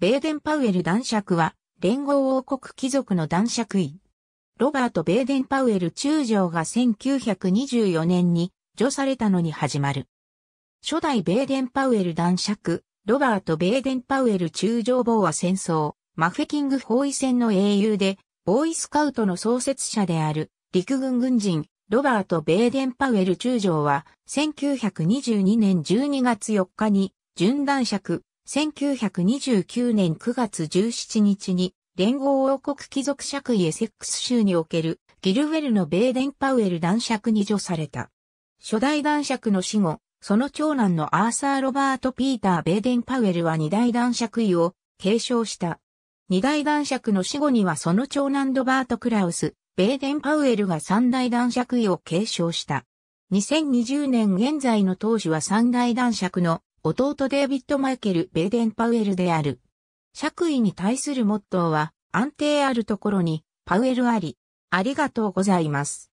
ベーデンパウエル男爵は、連合王国貴族の男爵位。ロバート・ベーデンパウエル中将が1924年に除されたのに始まる。初代ベーデンパウエル男爵、ロバート・ベーデンパウエル中将防は戦争、マフェキング包囲戦の英雄で、ボーイスカウトの創設者である、陸軍軍人、ロバート・ベーデンパウエル中将は、1922年12月4日に、準男爵、1929年9月17日に、連合王国貴族爵位エセックス州におけるギルウェルのベーデンパウエル男爵に除された。初代男爵の死後、その長男のアーサー・ロバート・ピーター・ベーデン・パウエルは二大男爵位を継承した。二大男爵の死後にはその長男ロバート・クラウス、ベーデン・パウエルが三大男爵位を継承した。2020年現在の当時は三大男爵の弟デイビッド・マイケル・ベーデン・パウエルである。爵位に対するモットーは、安定あるところに、パウエルあり。ありがとうございます。